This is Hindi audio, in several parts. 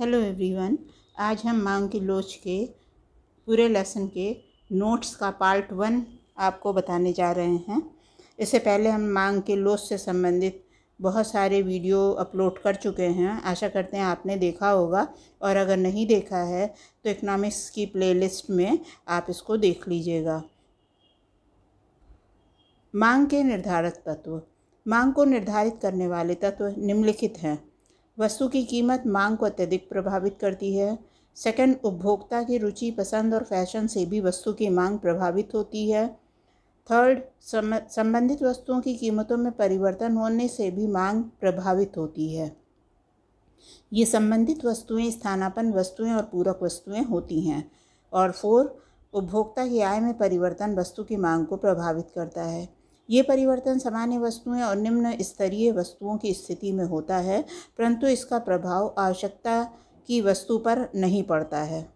हेलो एवरीवन आज हम मांग की लोच के पूरे लेसन के नोट्स का पार्ट वन आपको बताने जा रहे हैं इससे पहले हम मांग के लोच से संबंधित बहुत सारे वीडियो अपलोड कर चुके हैं आशा करते हैं आपने देखा होगा और अगर नहीं देखा है तो इकनॉमिक्स की प्लेलिस्ट में आप इसको देख लीजिएगा मांग के निर्धारित तत्व मांग को निर्धारित करने वाले तत्व निम्नलिखित हैं वस्तु की कीमत मांग को अत्यधिक प्रभावित करती है सेकंड उपभोक्ता की रुचि पसंद और फैशन से भी वस्तु की मांग प्रभावित होती है थर्ड संबंधित वस्तुओं की कीमतों में परिवर्तन होने से भी मांग प्रभावित होती है ये संबंधित वस्तुएं स्थानापन वस्तुएं और पूरक वस्तुएं होती हैं और फोर उपभोक्ता की आय में परिवर्तन वस्तु की मांग को प्रभावित करता है ये परिवर्तन सामान्य वस्तुएं और निम्न स्तरीय वस्तुओं की स्थिति में होता है परंतु इसका प्रभाव आवश्यकता की वस्तु पर नहीं पड़ता है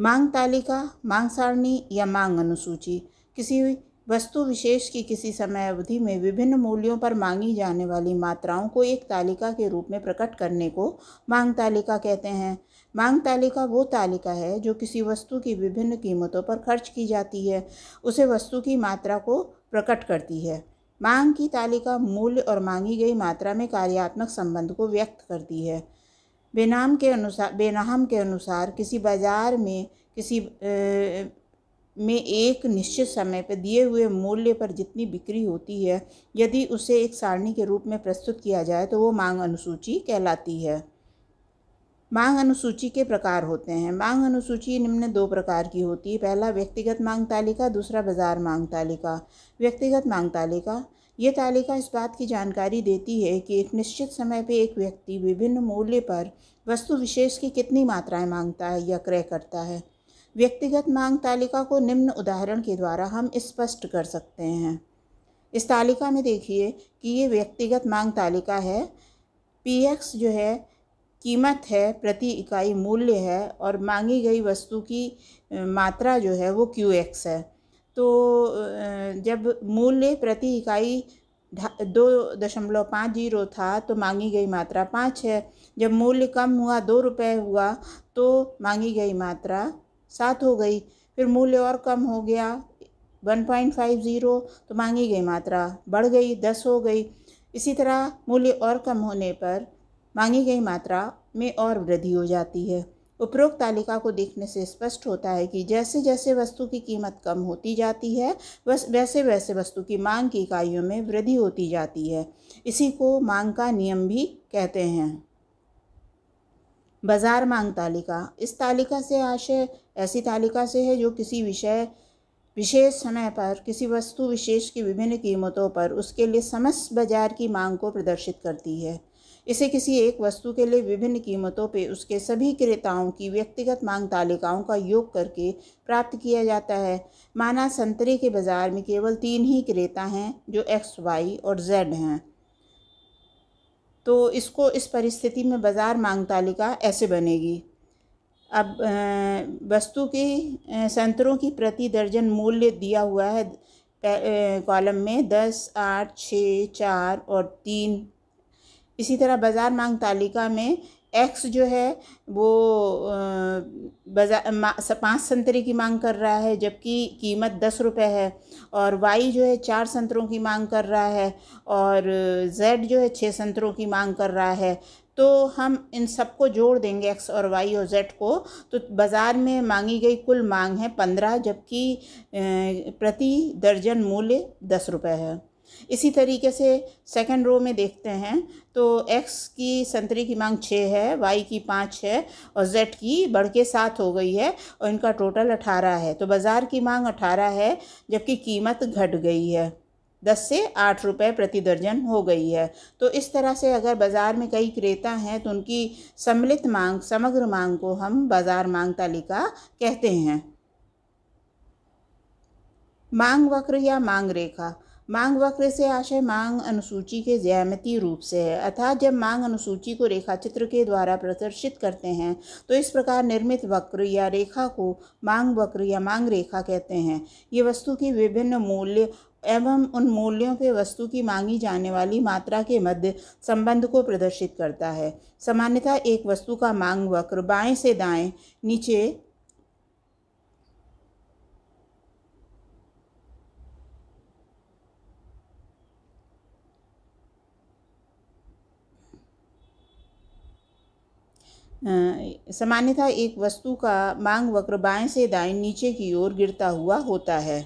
मांग तालिका मांग सारणी या मांग अनुसूची किसी वस्तु विशेष की किसी समय अवधि में विभिन्न मूल्यों पर मांगी जाने वाली मात्राओं को एक तालिका के रूप में प्रकट करने को मांग तालिका कहते हैं मांग तालिका वो तालिका है जो किसी वस्तु की विभिन्न कीमतों पर खर्च की जाती है उसे वस्तु की मात्रा को प्रकट करती है मांग की तालिका मूल्य और मांगी गई मात्रा में कार्यात्मक संबंध को व्यक्त करती है बेनाम के अनुसार बेनाम के अनुसार किसी बाज़ार में किसी ए, में एक निश्चित समय पर दिए हुए मूल्य पर जितनी बिक्री होती है यदि उसे एक सारणी के रूप में प्रस्तुत किया जाए तो वो मांग अनुसूची कहलाती है मांग अनुसूची के प्रकार होते हैं मांग अनुसूची निम्न दो प्रकार की होती है पहला व्यक्तिगत मांग तालिका दूसरा बाज़ार मांग तालिका व्यक्तिगत मांग तालिका ये तालिका इस बात की जानकारी देती है कि एक निश्चित समय पर एक व्यक्ति विभिन्न मूल्य पर वस्तु विशेष की कितनी मात्राएं मांगता है या क्रय करता है व्यक्तिगत मांग तालिका को निम्न उदाहरण के द्वारा हम स्पष्ट कर सकते हैं इस तालिका में देखिए कि ये व्यक्तिगत मांग तालिका है पी एक्स जो है कीमत है प्रति इकाई मूल्य है और मांगी गई वस्तु की मात्रा जो है वो क्यू एक्स है तो जब मूल्य प्रति इकाई दो दशमलव पाँच जीरो था तो मांगी गई मात्रा पाँच है जब मूल्य कम हुआ दो रुपये हुआ तो मांगी गई मात्रा सात हो गई फिर मूल्य और कम हो गया वन पॉइंट फाइव ज़ीरो तो मांगी गई मात्रा बढ़ गई दस हो गई इसी तरह मूल्य और कम होने पर मांगी गई मात्रा में और वृद्धि हो जाती है उपरोक्त तालिका को देखने से स्पष्ट होता है कि जैसे जैसे वस्तु की कीमत कम होती जाती है वस वैसे वैसे वस्तु की मांग की इकाइयों में वृद्धि होती जाती है इसी को मांग का नियम भी कहते हैं बाजार मांग तालिका इस तालिका से आशय ऐसी तालिका से है जो किसी विषय विशेष समय पर किसी वस्तु विशेष की विभिन्न कीमतों पर उसके लिए समस्त बाजार की मांग को प्रदर्शित करती है इसे किसी एक वस्तु के लिए विभिन्न कीमतों पर उसके सभी क्रेताओं की व्यक्तिगत मांग तालिकाओं का योग करके प्राप्त किया जाता है माना संतरे के बाज़ार में केवल तीन ही क्रेता हैं जो एक्स वाई और जेड हैं तो इसको इस परिस्थिति में बाज़ार मांग तालिका ऐसे बनेगी अब वस्तु के संतरों की प्रति दर्जन मूल्य दिया हुआ है कॉलम में दस आठ छः चार और तीन इसी तरह बाज़ार मांग तालिका में एक्स जो है वो बाज़ार पाँच संतरे की मांग कर रहा है जबकि कीमत दस रुपये है और वाई जो है चार संतरों की मांग कर रहा है और जेड जो है छः संतरों की मांग कर रहा है तो हम इन सबको जोड़ देंगे एक्स और वाई और जेड को तो बाज़ार में मांगी गई कुल मांग है पंद्रह जबकि प्रति दर्जन मूल्य दस रुपये है इसी तरीके से सेकंड रो में देखते हैं तो एक्स की संतरी की मांग छः है वाई की पाँच है और जेड की बढ़ के सात हो गई है और इनका टोटल अठारह है तो बाज़ार की मांग अठारह है जबकि कीमत घट गई है दस से आठ रुपए प्रति दर्जन हो गई है तो इस तरह से अगर बाज़ार में कई क्रेता हैं तो उनकी सम्मिलित मांग समग्र मांग को हम बाज़ार मांग तालिका कहते हैं मांग वक्र या मांग रेखा मांग वक्र से आशय मांग अनुसूची के ज्यामितीय रूप से है अर्थात जब मांग अनुसूची को रेखाचित्र के द्वारा प्रदर्शित करते हैं तो इस प्रकार निर्मित वक्र या रेखा को मांग वक्र या मांग रेखा कहते हैं ये वस्तु की विभिन्न मूल्य एवं उन मूल्यों के वस्तु की मांगी जाने वाली मात्रा के मध्य संबंध को प्रदर्शित करता है सामान्यतः एक वस्तु का मांग वक्र बाएं से दाएं नीचे सामान्यतः एक वस्तु का मांग वक्र बाएं से दाएं नीचे की ओर गिरता हुआ होता है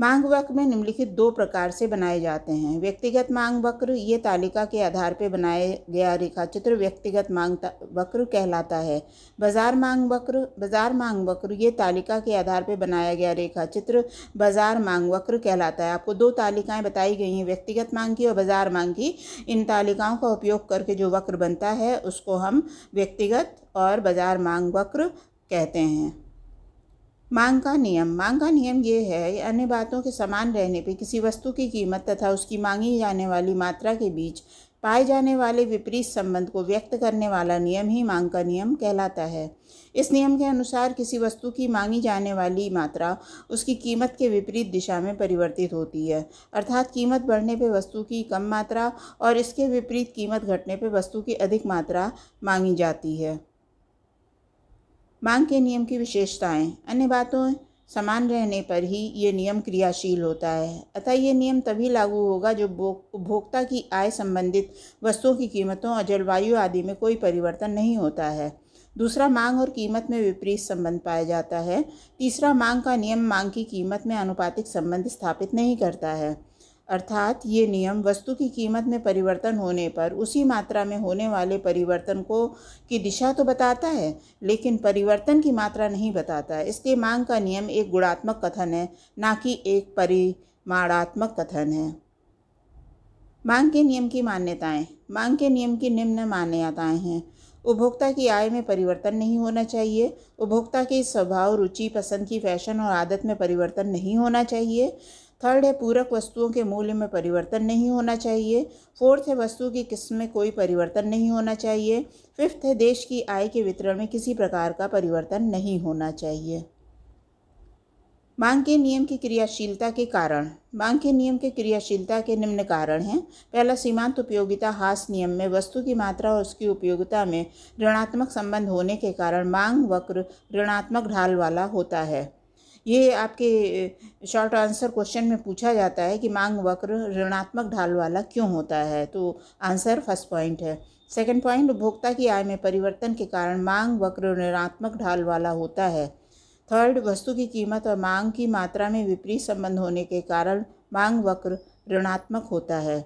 मांग वक्र में निम्नलिखित दो प्रकार से बनाए जाते हैं व्यक्तिगत मांग वक्र ये तालिका के आधार पर बनाया गया रेखाचित्र व्यक्तिगत मांग वक्र कहलाता है बाजार मांग वक्र बाजार मांग वक्र ये तालिका के आधार पर बनाया गया रेखाचित्र बाजार मांग वक्र कहलाता है आपको दो तालिकाएं बताई गई हैं व्यक्तिगत मांग की और बाजार मांग की इन तालिकाओं का उपयोग करके जो वक्र बनता है उसको हम व्यक्तिगत और बाजार मांग वक्र कहते हैं मांग का नियम मांग का नियम ये है अन्य बातों के समान रहने पर किसी वस्तु की कीमत तथा उसकी मांगी जाने वाली मात्रा के बीच पाए जाने वाले विपरीत संबंध को व्यक्त करने वाला नियम ही मांग का नियम कहलाता है इस नियम के अनुसार किसी वस्तु की मांगी जाने वाली मात्रा उसकी कीमत के विपरीत दिशा में परिवर्तित होती है अर्थात कीमत बढ़ने पर वस्तु की कम मात्रा और इसके विपरीत कीमत घटने पर वस्तु की अधिक मात्रा मांगी जाती है मांग के नियम की विशेषताएं अन्य बातों समान रहने पर ही ये नियम क्रियाशील होता है अतः ये नियम तभी लागू होगा जो उपभोक्ता की आय संबंधित वस्तुओं की कीमतों और जलवायु आदि में कोई परिवर्तन नहीं होता है दूसरा मांग और कीमत में विपरीत संबंध पाया जाता है तीसरा मांग का नियम मांग की कीमत में आनुपातिक संबंध स्थापित नहीं करता है अर्थात ये नियम वस्तु की कीमत में परिवर्तन होने पर उसी मात्रा में होने वाले परिवर्तन को की दिशा तो बताता है लेकिन परिवर्तन की मात्रा नहीं बताता है इसलिए मांग का नियम एक गुणात्मक कथन है ना कि एक परिमाणात्मक कथन है मांग के नियम की मान्यताएं मांग के नियम की निम्न मान्यताएं हैं उपभोक्ता की आय में परिवर्तन नहीं होना चाहिए उपभोक्ता के स्वभाव रुचि पसंद की फैशन और आदत में परिवर्तन नहीं होना चाहिए थर्ड है पूरक वस्तुओं के मूल्य में परिवर्तन नहीं होना चाहिए फोर्थ है वस्तु की किस्म में कोई परिवर्तन नहीं होना चाहिए फिफ्थ है देश की आय के वितरण में किसी प्रकार का परिवर्तन नहीं होना चाहिए मांग के नियम की क्रियाशीलता के कारण मांग के नियम के क्रियाशीलता के निम्न कारण हैं पहला सीमांत उपयोगिता हास नियम में वस्तु की मात्रा और उसकी उपयोगिता में ऋणात्मक संबंध होने के कारण मांग वक्र ऋणात्मक ढाल वाला होता है ये आपके शॉर्ट आंसर क्वेश्चन में पूछा जाता है कि मांग वक्र ऋणात्मक ढाल वाला क्यों होता है तो आंसर फर्स्ट पॉइंट है सेकंड पॉइंट उपभोक्ता की आय में परिवर्तन के कारण मांग वक्र ऋणात्मक ढाल वाला होता है थर्ड वस्तु की कीमत और मांग की मात्रा में विपरीत संबंध होने के कारण मांग वक्र ऋणात्मक होता है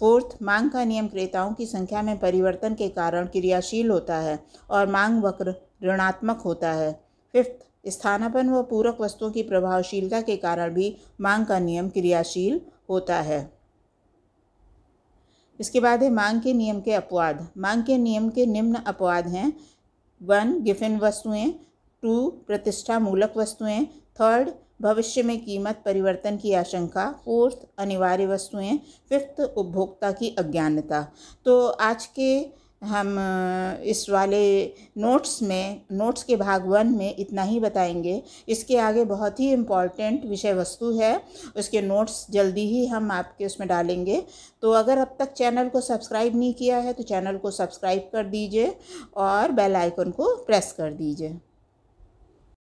फोर्थ मांग का नियम क्रेताओं की संख्या में परिवर्तन के कारण क्रियाशील होता है और मांग वक्र ऋणात्मक होता है फिफ्थ स्थानापन व पूरक वस्तुओं की प्रभावशीलता के कारण भी मांग का नियम क्रियाशील होता है इसके बाद है मांग के नियम के अपवाद मांग के नियम के निम्न अपवाद हैं वन गिफिन वस्तुएं टू प्रतिष्ठा मूलक वस्तुएं थर्ड भविष्य में कीमत परिवर्तन की आशंका फोर्थ अनिवार्य वस्तुएं फिफ्थ उपभोक्ता की अज्ञानता तो आज के हम इस वाले नोट्स में नोट्स के भाग वन में इतना ही बताएंगे इसके आगे बहुत ही इम्पॉर्टेंट विषय वस्तु है उसके नोट्स जल्दी ही हम आपके उसमें डालेंगे तो अगर अब तक चैनल को सब्सक्राइब नहीं किया है तो चैनल को सब्सक्राइब कर दीजिए और बेल आइकन को प्रेस कर दीजिए